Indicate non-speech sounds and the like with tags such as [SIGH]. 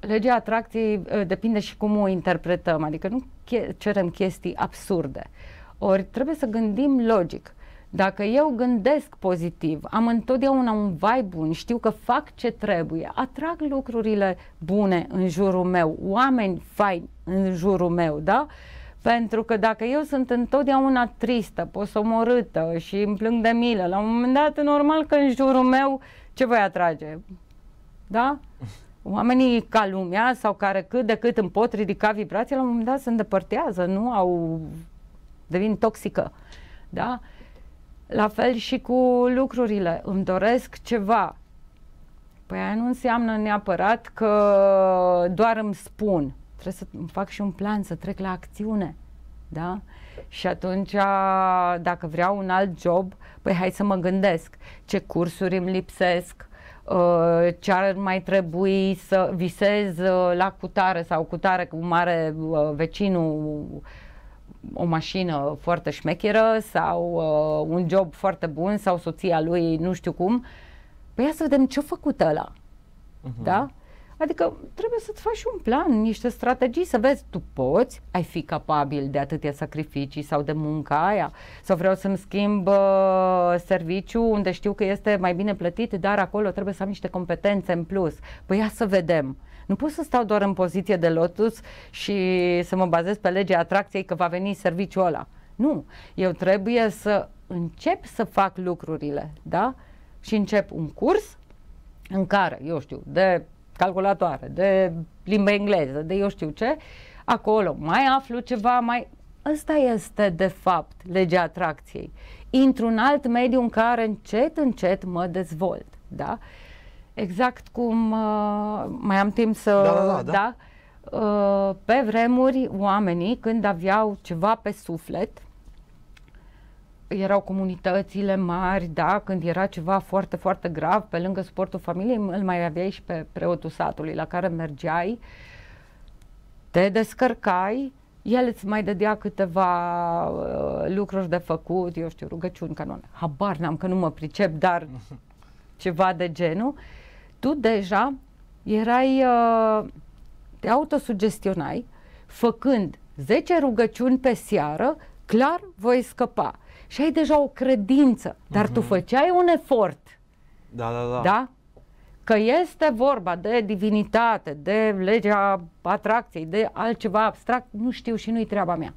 legea atracției ă, depinde și cum o interpretăm, adică nu cerem chestii absurde. Ori trebuie să gândim logic. Dacă eu gândesc pozitiv, am întotdeauna un vibe bun, știu că fac ce trebuie, atrag lucrurile bune în jurul meu, oameni faini în jurul meu, da? Pentru că dacă eu sunt întotdeauna tristă, posomorâtă și îmi plâng de milă, la un moment dat, normal că în jurul meu ce voi atrage? Da? oamenii ca lumea sau care cât de cât îmi pot ridica vibrația, la un moment dat se îndepărtează, nu au devin toxică. Da? La fel și cu lucrurile. Îmi doresc ceva. Păi aia nu înseamnă neapărat că doar îmi spun. Trebuie să îmi fac și un plan, să trec la acțiune. Da? Și atunci, dacă vreau un alt job, păi hai să mă gândesc ce cursuri îmi lipsesc, Uh, ce ar mai trebui să visez uh, la cutare sau cutare cu mare uh, vecinul o mașină foarte șmecheră sau un job foarte bun sau soția lui nu știu cum, păi ia să vedem ce-a făcut ăla. Uh-huh. Da? Adică trebuie să-ți faci un plan, niște strategii, să vezi, tu poți, ai fi capabil de atâtea sacrificii sau de munca aia, sau vreau să-mi schimb uh, serviciu unde știu că este mai bine plătit, dar acolo trebuie să am niște competențe în plus. Păi ia să vedem. Nu pot să stau doar în poziție de lotus și să mă bazez pe legea atracției că va veni serviciul ăla. Nu, eu trebuie să încep să fac lucrurile, da? Și încep un curs în care, eu știu, de calculatoare, de limba engleză, de eu știu ce, acolo mai aflu ceva, mai... asta este, de fapt, legea atracției. Intru în alt mediu în care încet, încet mă dezvolt, da? Exact cum... Uh, mai am timp să... Da, da, da. da? da? Uh, pe vremuri, oamenii, când aveau ceva pe suflet, erau comunitățile mari, da, când era ceva foarte, foarte grav, pe lângă suportul familiei, îl mai aveai și pe preotul satului la care mergeai, te descărcai, el îți mai dădea câteva uh, lucruri de făcut, eu știu, rugăciuni, am habar n-am că nu mă pricep, dar [LAUGHS] ceva de genul, tu deja erai, uh, te autosugestionai, făcând 10 rugăciuni pe seară clar voi scăpa. Și ai deja o credință, dar uh-huh. tu mhm. făceai un efort. Da, da, da. Da? Că este vorba de divinitate, de legea atracției, de altceva abstract, nu știu și nu-i treaba mea.